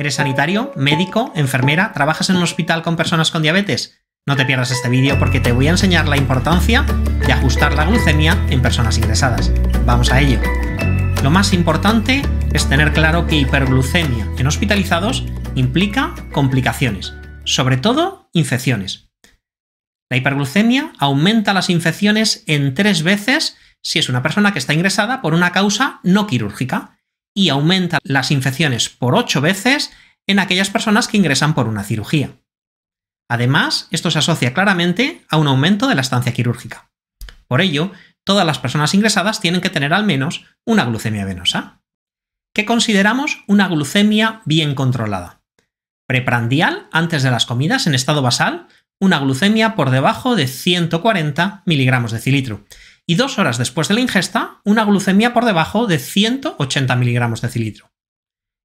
¿Eres sanitario, médico, enfermera? ¿Trabajas en un hospital con personas con diabetes? No te pierdas este vídeo porque te voy a enseñar la importancia de ajustar la glucemia en personas ingresadas. Vamos a ello. Lo más importante es tener claro que hiperglucemia en hospitalizados implica complicaciones, sobre todo infecciones. La hiperglucemia aumenta las infecciones en tres veces si es una persona que está ingresada por una causa no quirúrgica y aumenta las infecciones por ocho veces en aquellas personas que ingresan por una cirugía. Además, esto se asocia claramente a un aumento de la estancia quirúrgica. Por ello, todas las personas ingresadas tienen que tener al menos una glucemia venosa, que consideramos una glucemia bien controlada. Preprandial, antes de las comidas, en estado basal, una glucemia por debajo de 140 miligramos de cilitro, y dos horas después de la ingesta, una glucemia por debajo de 180 miligramos de cilitro.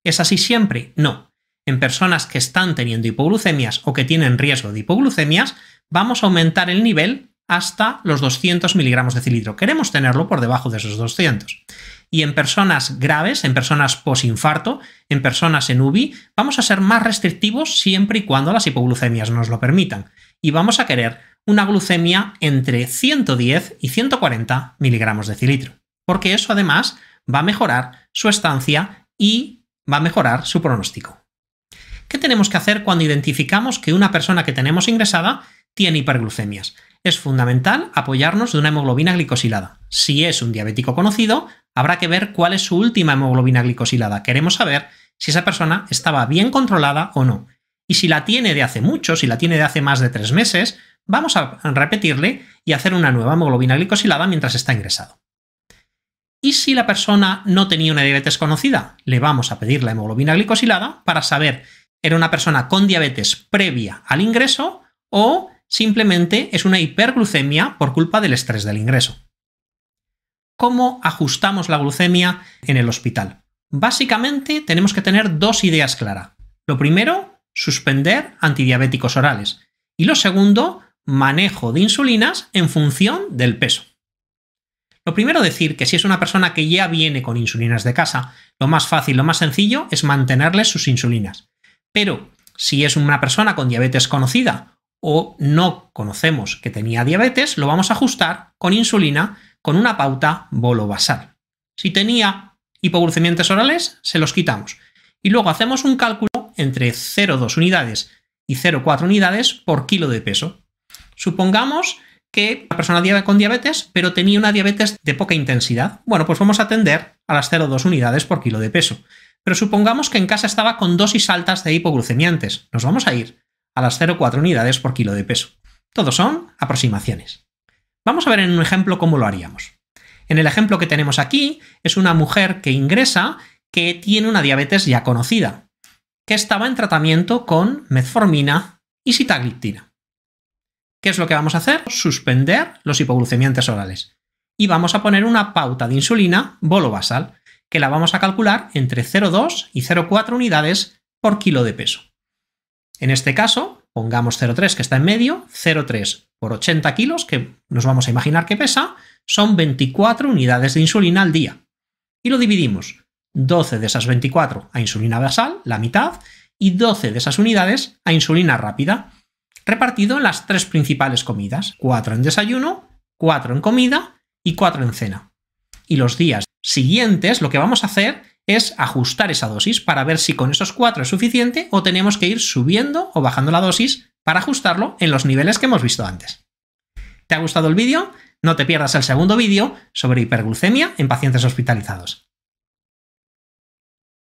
¿Es así siempre? No. En personas que están teniendo hipoglucemias o que tienen riesgo de hipoglucemias, vamos a aumentar el nivel hasta los 200 miligramos de cilitro. Queremos tenerlo por debajo de esos 200. Y en personas graves, en personas posinfarto, en personas en UBI, vamos a ser más restrictivos siempre y cuando las hipoglucemias nos lo permitan. Y vamos a querer una glucemia entre 110 y 140 miligramos de cilitro, porque eso además va a mejorar su estancia y va a mejorar su pronóstico. ¿Qué tenemos que hacer cuando identificamos que una persona que tenemos ingresada tiene hiperglucemias? Es fundamental apoyarnos de una hemoglobina glicosilada. Si es un diabético conocido, habrá que ver cuál es su última hemoglobina glicosilada. Queremos saber si esa persona estaba bien controlada o no. Y si la tiene de hace mucho, si la tiene de hace más de tres meses, Vamos a repetirle y hacer una nueva hemoglobina glicosilada mientras está ingresado. Y si la persona no tenía una diabetes conocida, le vamos a pedir la hemoglobina glicosilada para saber era una persona con diabetes previa al ingreso o simplemente es una hiperglucemia por culpa del estrés del ingreso. ¿Cómo ajustamos la glucemia en el hospital? Básicamente tenemos que tener dos ideas claras. Lo primero, suspender antidiabéticos orales. Y lo segundo, manejo de insulinas en función del peso. Lo primero decir que si es una persona que ya viene con insulinas de casa, lo más fácil, lo más sencillo es mantenerle sus insulinas. Pero si es una persona con diabetes conocida o no conocemos que tenía diabetes, lo vamos a ajustar con insulina con una pauta basal. Si tenía hipoglucemiantes orales, se los quitamos. Y luego hacemos un cálculo entre 0,2 unidades y 0,4 unidades por kilo de peso. Supongamos que la persona con diabetes, pero tenía una diabetes de poca intensidad. Bueno, pues vamos a atender a las 0,2 unidades por kilo de peso. Pero supongamos que en casa estaba con dosis altas de hipoglucemiantes. Nos vamos a ir a las 0,4 unidades por kilo de peso. Todos son aproximaciones. Vamos a ver en un ejemplo cómo lo haríamos. En el ejemplo que tenemos aquí es una mujer que ingresa que tiene una diabetes ya conocida, que estaba en tratamiento con metformina y sitagliptina. ¿Qué es lo que vamos a hacer? Suspender los hipoglucemiantes orales. Y vamos a poner una pauta de insulina bolo basal que la vamos a calcular entre 0,2 y 0,4 unidades por kilo de peso. En este caso, pongamos 0,3 que está en medio, 0,3 por 80 kilos, que nos vamos a imaginar que pesa, son 24 unidades de insulina al día. Y lo dividimos 12 de esas 24 a insulina basal, la mitad, y 12 de esas unidades a insulina rápida repartido en las tres principales comidas, cuatro en desayuno, cuatro en comida y cuatro en cena. Y los días siguientes lo que vamos a hacer es ajustar esa dosis para ver si con esos cuatro es suficiente o tenemos que ir subiendo o bajando la dosis para ajustarlo en los niveles que hemos visto antes. ¿Te ha gustado el vídeo? No te pierdas el segundo vídeo sobre hiperglucemia en pacientes hospitalizados.